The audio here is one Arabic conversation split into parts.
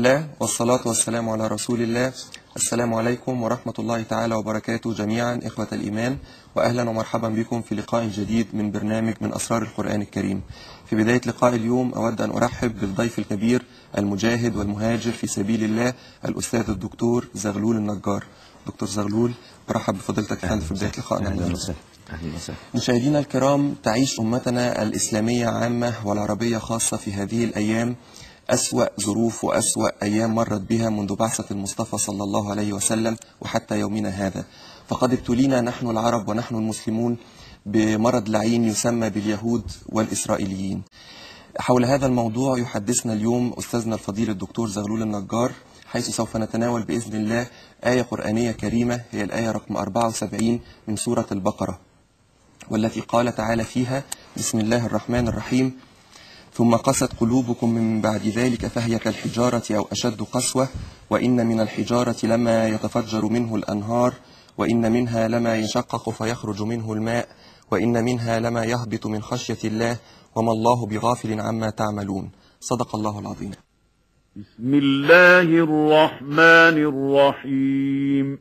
الله والصلاة والسلام على رسول الله السلام عليكم ورحمة الله تعالى وبركاته جميعا إخوة الإيمان وأهلا ومرحبا بكم في لقاء جديد من برنامج من أسرار القرآن الكريم في بداية لقاء اليوم أود أن أرحب بالضيف الكبير المجاهد والمهاجر في سبيل الله الأستاذ الدكتور زغلول النجار دكتور زغلول برحب بفضيلتك أهلا في بداية لقائنا أهلا وسهلا مشاهدينا الكرام تعيش أمتنا الإسلامية عامة والعربية خاصة في هذه الأيام أسوأ ظروف وأسوأ أيام مرت بها منذ بعثة المصطفى صلى الله عليه وسلم وحتى يومنا هذا فقد ابتلينا نحن العرب ونحن المسلمون بمرض لعين يسمى باليهود والإسرائيليين حول هذا الموضوع يحدثنا اليوم أستاذنا الفضيل الدكتور زغلول النجار حيث سوف نتناول بإذن الله آية قرآنية كريمة هي الآية رقم 74 من سورة البقرة والتي قال تعالى فيها بسم الله الرحمن الرحيم ثم قست قلوبكم من بعد ذلك فهي كالحجارة أو أشد قسوة وإن من الحجارة لما يتفجر منه الأنهار وإن منها لما يشقق فيخرج منه الماء وإن منها لما يهبط من خشية الله وما الله بغافل عما تعملون صدق الله العظيم بسم الله الرحمن الرحيم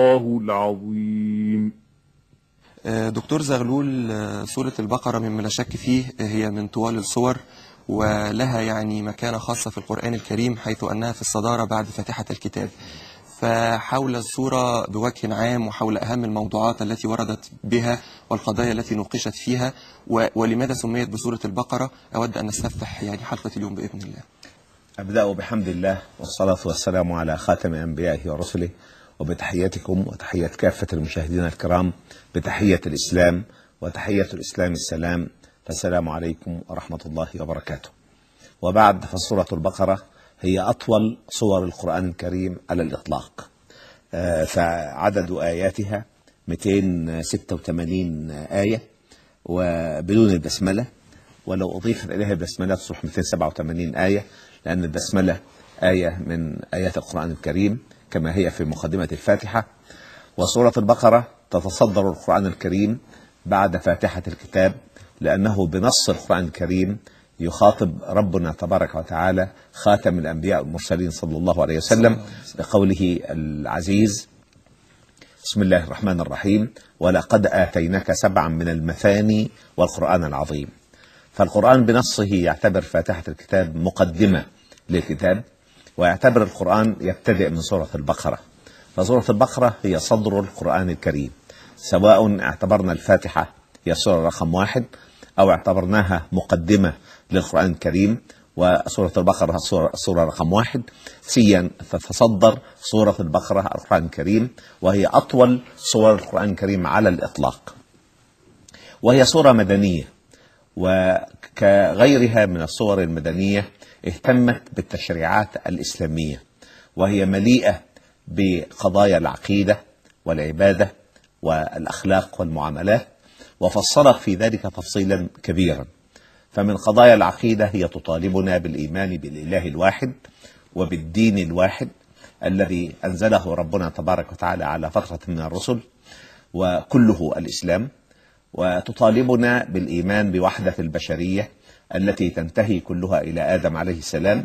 الله العظيم آه، دكتور زغلول آه، سورة البقرة مما لا شك فيه آه، هي من طوال الصور ولها يعني مكانة خاصة في القرآن الكريم حيث أنها في الصدارة بعد فاتحة الكتاب فحول الصورة بوجه عام وحول أهم الموضوعات التي وردت بها والقضايا التي نوقشت فيها ولماذا سميت بسورة البقرة أود أن نستفتح يعني حلقة اليوم بإذن الله أبدأ بحمد الله والصلاة والسلام على خاتم أنبيائه ورسله وبتحياتكم وتحية كافة المشاهدين الكرام بتحية الإسلام وتحية الإسلام السلام فالسلام عليكم ورحمة الله وبركاته وبعد فسورة البقرة هي أطول صور القرآن الكريم على الإطلاق آه، فعدد آياتها 286 آية وبدون البسملة ولو أضيفت إليها البسملة تصبح 287 آية لأن البسملة آية من آيات القرآن الكريم كما هي في مقدمة الفاتحة وسورة البقرة تتصدر القرآن الكريم بعد فاتحة الكتاب لأنه بنص القرآن الكريم يخاطب ربنا تبارك وتعالى خاتم الأنبياء والمرسلين صلى الله عليه وسلم بقوله العزيز بسم الله الرحمن الرحيم ولقد آتيناك سبعا من المثاني والقرآن العظيم فالقرآن بنصه يعتبر فاتحة الكتاب مقدمة للكتاب ويعتبر القرآن يبتدئ من سورة البقرة فسورة البقرة هي صدر القرآن الكريم سواء اعتبرنا الفاتحة هي سورة رقم واحد أو اعتبرناها مقدمة للقرآن الكريم وسورة البقرة سورة رقم واحد سيا فتصدر سورة البقرة القرآن الكريم وهي أطول سور القرآن الكريم على الإطلاق وهي سورة مدنية وكغيرها من الصور المدنية اهتمت بالتشريعات الإسلامية وهي مليئة بقضايا العقيدة والعبادة والأخلاق والمعاملات وفصلت في ذلك تفصيلا كبيرا فمن قضايا العقيدة هي تطالبنا بالإيمان بالإله الواحد وبالدين الواحد الذي أنزله ربنا تبارك وتعالى على فترة من الرسل وكله الإسلام وتطالبنا بالإيمان بوحدة البشرية التي تنتهي كلها إلى آدم عليه السلام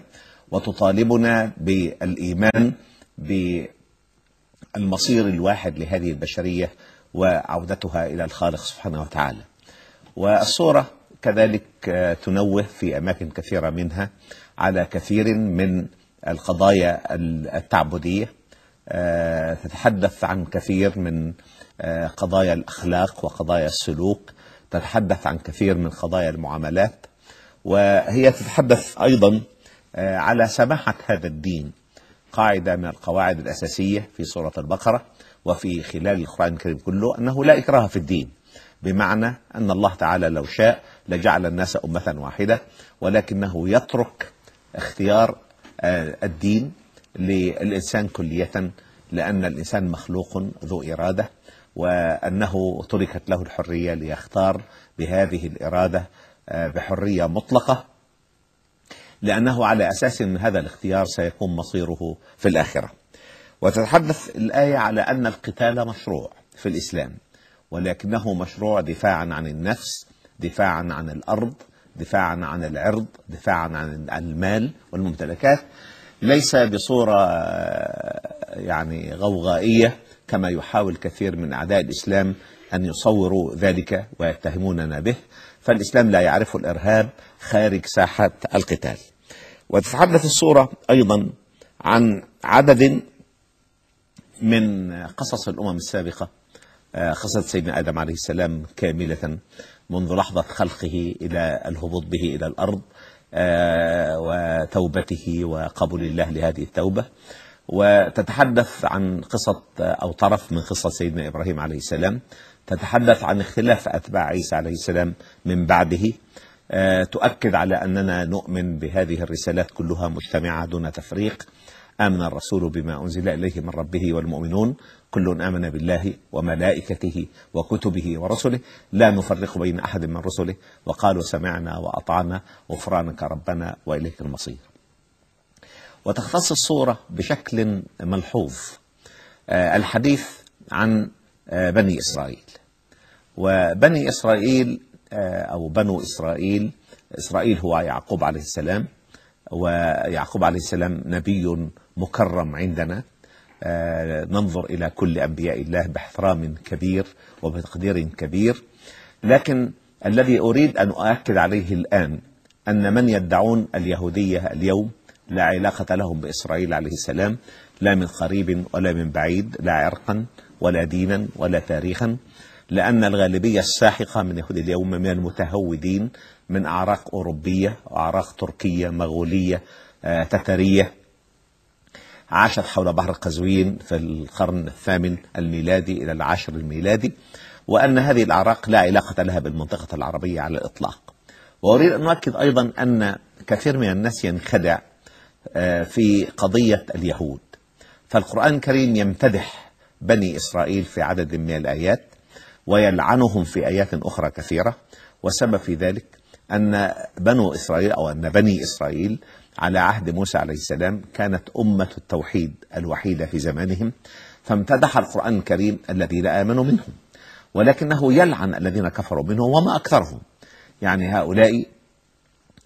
وتطالبنا بالإيمان بالمصير الواحد لهذه البشرية وعودتها إلى الخالق سبحانه وتعالى والصورة كذلك آه، تنوه في أماكن كثيرة منها على كثير من القضايا التعبدية آه، تتحدث عن كثير من آه، قضايا الأخلاق وقضايا السلوك تتحدث عن كثير من قضايا المعاملات وهي تتحدث أيضا آه، على سماحة هذا الدين قاعدة من القواعد الأساسية في سورة البقرة وفي خلال القرآن الكريم كله أنه لا إكراه في الدين بمعنى أن الله تعالى لو شاء لجعل الناس أمة واحدة ولكنه يترك اختيار آه، الدين للإنسان كلية لأن الإنسان مخلوق ذو إرادة وأنه تركت له الحرية ليختار بهذه الإرادة آه، بحريه مطلقه لانه على اساس ان هذا الاختيار سيكون مصيره في الاخره. وتتحدث الايه على ان القتال مشروع في الاسلام ولكنه مشروع دفاعا عن النفس، دفاعا عن الارض، دفاعا عن العرض، دفاعا عن المال والممتلكات ليس بصوره آه، يعني غوغائيه كما يحاول كثير من اعداء الاسلام ان يصوروا ذلك ويتهموننا به. فالإسلام لا يعرف الإرهاب خارج ساحة القتال وتتحدث الصورة أيضا عن عدد من قصص الأمم السابقة آه، قصة سيدنا آدم عليه السلام كاملة منذ لحظة خلقه إلى الهبوط به إلى الأرض آه، وتوبته وقبول الله لهذه التوبة وتتحدث عن قصة أو طرف من قصة سيدنا إبراهيم عليه السلام تتحدث عن اختلاف أتباع عيسى عليه السلام من بعده آه، تؤكد على أننا نؤمن بهذه الرسالات كلها مجتمعة دون تفريق آمن الرسول بما أنزل إليه من ربه والمؤمنون كل آمن بالله وملائكته وكتبه ورسله لا نفرق بين أحد من رسله وقالوا سمعنا وأطعنا غفرانك ربنا وإليك المصير وتختص الصورة بشكل ملحوظ آه، الحديث عن آه، بني إسرائيل وبني إسرائيل آه، أو بنو إسرائيل إسرائيل هو يعقوب عليه السلام ويعقوب عليه السلام نبي مكرم عندنا ننظر إلى كل أنبياء الله باحترام كبير وبتقدير كبير لكن الذي أريد أن أؤكد عليه الآن أن من يدعون اليهودية اليوم لا علاقة لهم بإسرائيل عليه السلام لا من قريب ولا من بعيد لا عرقا ولا دينا ولا تاريخا لأن الغالبية الساحقة من يهود اليوم من المتهودين من أعراق أوروبية وأعراق تركية مغولية آه، تترية عاشت حول بحر القزوين في القرن الثامن الميلادي إلى العاشر الميلادي وأن هذه الأعراق لا علاقة لها بالمنطقة العربية على الإطلاق وأريد أن أؤكد أيضا أن كثير من الناس ينخدع آه، في قضية اليهود فالقرآن الكريم يمتدح بني إسرائيل في عدد من الآيات ويلعنهم في آيات أخرى كثيرة والسبب في ذلك أن بنو إسرائيل أو أن بني إسرائيل على عهد موسى عليه السلام كانت أمة التوحيد الوحيدة في زمانهم فامتدح القرآن الكريم الذين آمنوا منهم ولكنه يلعن الذين كفروا منهم وما أكثرهم يعني هؤلاء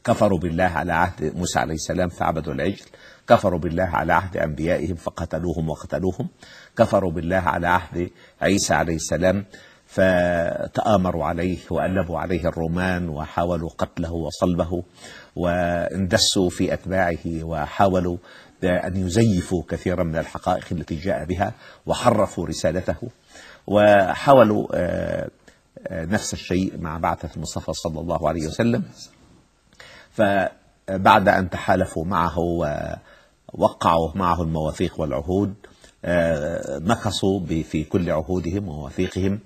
كفروا بالله على عهد موسى عليه السلام فعبدوا العجل كفروا بالله على عهد أنبيائهم فقتلوهم وقتلوهم كفروا بالله على عهد عيسى عليه السلام فتآمروا عليه وألبوا عليه الرومان وحاولوا قتله وصلبه واندسوا في أتباعه وحاولوا أن يزيفوا كثيرا من الحقائق التي جاء بها وحرفوا رسالته وحاولوا آه، آه، نفس الشيء مع بعثة المصطفى صلى الله عليه وسلم فبعد أن تحالفوا معه ووقعوا معه المواثيق والعهود نقصوا آه، في كل عهودهم ومواثيقهم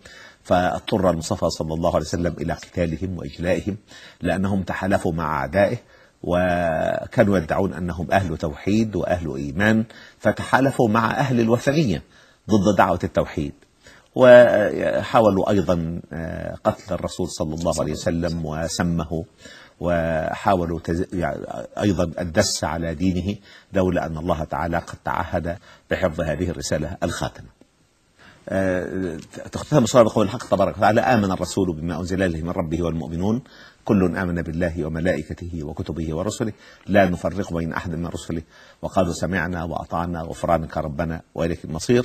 فاضطر المصطفى صلى الله عليه وسلم إلى قتالهم وإجلائهم لأنهم تحالفوا مع أعدائه وكانوا يدعون أنهم أهل توحيد وأهل إيمان فتحالفوا مع أهل الوثنية ضد دعوة التوحيد وحاولوا أيضا آه، قتل الرسول صلى الله عليه وسلم وسمه وحاولوا تز... يعني أيضا الدس على دينه لولا أن الله تعالى قد تعهد بحفظ هذه الرسالة الخاتمة آه، تختم الصلاة بقول الحق تبارك وتعالى آمن الرسول بما أنزل إليه من ربه والمؤمنون كل آمن بالله وملائكته وكتبه ورسله لا نفرق بين أحد من رسله وقالوا سمعنا وأطعنا غفرانك ربنا وإليك المصير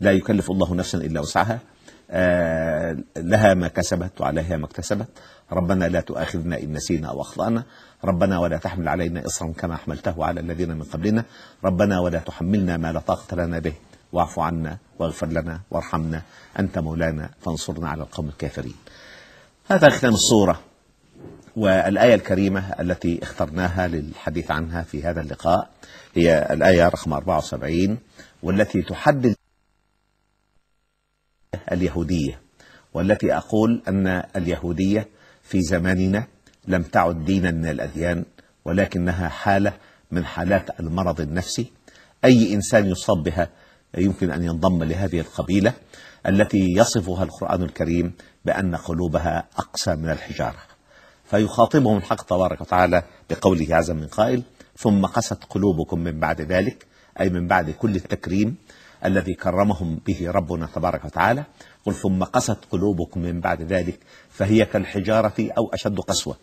لا يكلف الله نفسا إلا وسعها آه، لها ما كسبت وعليها ما اكتسبت ربنا لا تؤاخذنا إن نسينا أو أخطأنا ربنا ولا تحمل علينا إصرا كما حملته على الذين من قبلنا ربنا ولا تحملنا ما لا طاقة لنا به واعف عنا واغفر لنا وارحمنا أنت مولانا فانصرنا على القوم الكافرين هذا ختام الصورة والآية الكريمة التي اخترناها للحديث عنها في هذا اللقاء هي الآية رقم 74 والتي تحدد اليهودية والتي أقول أن اليهودية في زماننا لم تعد دينا من الأديان ولكنها حالة من حالات المرض النفسي أي إنسان يصاب بها يمكن أن ينضم لهذه القبيلة التي يصفها القرآن الكريم بأن قلوبها أقسى من الحجارة فيخاطبهم الحق تبارك وتعالى بقوله عز من قائل ثم قست قلوبكم من بعد ذلك أي من بعد كل التكريم الذي كرمهم به ربنا تبارك وتعالى قل ثم قست قلوبكم من بعد ذلك فهي كالحجارة أو أشد قسوة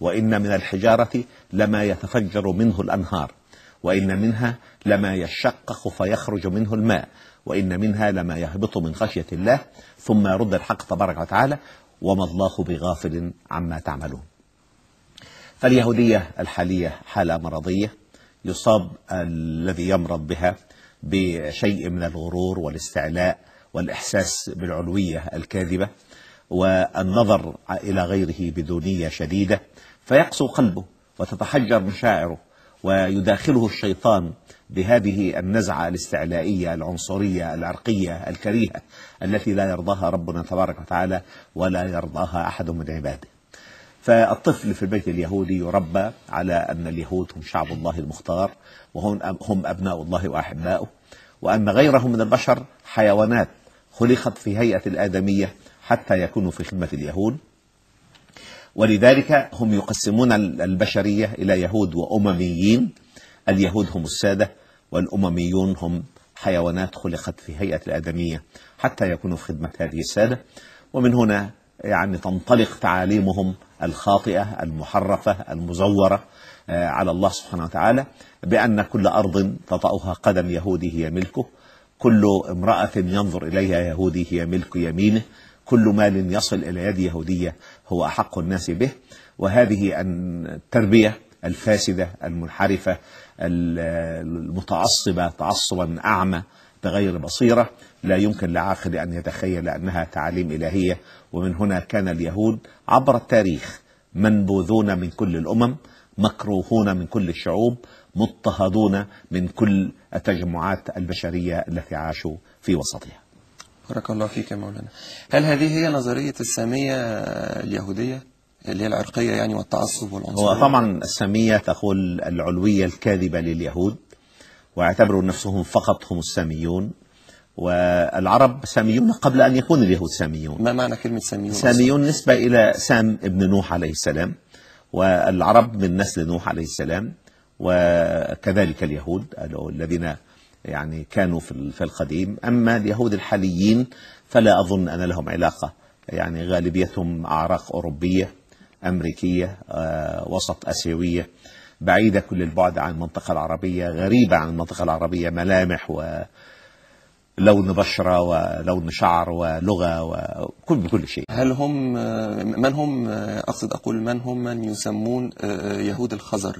وإن من الحجارة لما يتفجر منه الأنهار وإن منها لما يشقق فيخرج منه الماء وإن منها لما يهبط من خشية الله ثم يرد الحق تبارك وتعالى وما الله بغافل عما تعملون فاليهودية الحالية حالة مرضية يصاب الذي يمرض بها بشيء من الغرور والاستعلاء والإحساس بالعلوية الكاذبة والنظر إلى غيره بدونية شديدة فيقسو قلبه وتتحجر مشاعره ويداخله الشيطان بهذه النزعة الاستعلائية العنصرية العرقية الكريهة التي لا يرضاها ربنا تبارك وتعالى ولا يرضاها أحد من عباده فالطفل في البيت اليهودي يربى على أن اليهود هم شعب الله المختار وهم هم أبناء الله وأحباؤه وأن غيرهم من البشر حيوانات خلقت في هيئة الآدمية حتى يكونوا في خدمة اليهود ولذلك هم يقسمون البشرية إلى يهود وأمميين اليهود هم السادة والأمميون هم حيوانات خلقت في هيئة الآدمية حتى يكونوا في خدمة هذه السادة ومن هنا يعني تنطلق تعاليمهم الخاطئة المحرفة المزورة آه، على الله سبحانه وتعالى بأن كل أرض تطأها قدم يهودي هي ملكه كل امرأة ينظر إليها يهودي هي ملك يمينه كل مال يصل إلى يد يهودية هو أحق الناس به وهذه التربية الفاسدة المنحرفة المتعصبة تعصبا أعمى بغير بصيرة لا يمكن لعاقل أن يتخيل أنها تعاليم إلهية ومن هنا كان اليهود عبر التاريخ منبوذون من كل الأمم مكروهون من كل الشعوب مضطهدون من كل التجمعات البشرية التي عاشوا في وسطها بارك الله فيك يا مولانا هل هذه هي نظرية السامية اليهودية اللي هي العرقية يعني والتعصب والعنصرية هو طبعا السامية تقول العلوية الكاذبة لليهود واعتبروا نفسهم فقط هم الساميون والعرب ساميون قبل أن يكون اليهود ساميون ما معنى كلمة ساميون؟ ساميون أصلاً؟ نسبة إلى سام ابن نوح عليه السلام والعرب من نسل نوح عليه السلام وكذلك اليهود الذين يعني كانوا في القديم أما اليهود الحاليين فلا أظن أن لهم علاقة يعني غالبيتهم أعراق أوروبية أمريكية آه، وسط أسيوية بعيدة كل البعد عن المنطقة العربية غريبة عن المنطقة العربية ملامح ولون بشرة ولون شعر ولغة وكل بكل شيء هل هم من هم أقصد أقول من هم من يسمون آه، يهود الخزر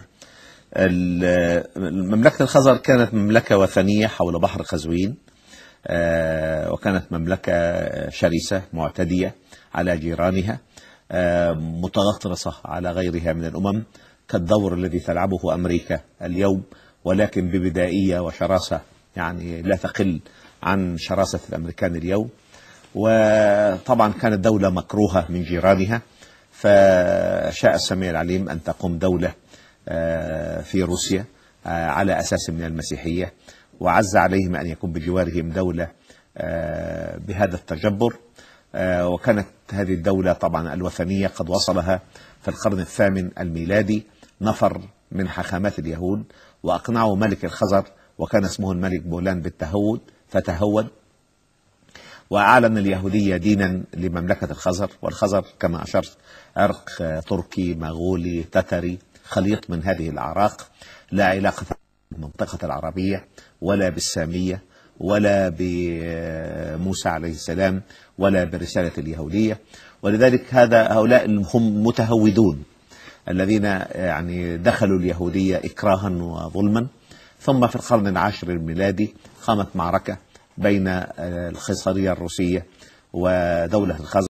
مملكة الخزر كانت مملكة وثنية حول بحر قزوين آه، وكانت مملكة شرسة معتدية على جيرانها آه، متغطرسة على غيرها من الأمم كالدور الذي تلعبه أمريكا اليوم ولكن ببدائية وشراسة يعني لا تقل عن شراسة الأمريكان اليوم وطبعا كانت دولة مكروهة من جيرانها فشاء السميع العليم أن تقوم دولة آه، في روسيا آه، على أساس من المسيحية وعز عليهم أن يكون بجوارهم دولة آه، بهذا التجبر وكانت هذه الدولة طبعا الوثنية قد وصلها في القرن الثامن الميلادي نفر من حخامات اليهود وأقنعه ملك الخزر وكان اسمه الملك بولان بالتهود فتهود وأعلن اليهودية دينا لمملكة الخزر والخزر كما أشرت عرق تركي مغولي تتري خليط من هذه الأعراق لا علاقة بالمنطقة العربية ولا بالسامية ولا بموسى عليه السلام ولا برسالة اليهودية ولذلك هذا هؤلاء هم متهودون الذين آه، يعني دخلوا اليهودية إكراها وظلما ثم في القرن العاشر الميلادي قامت معركة بين آه، الخيصرية الروسية ودولة الخزر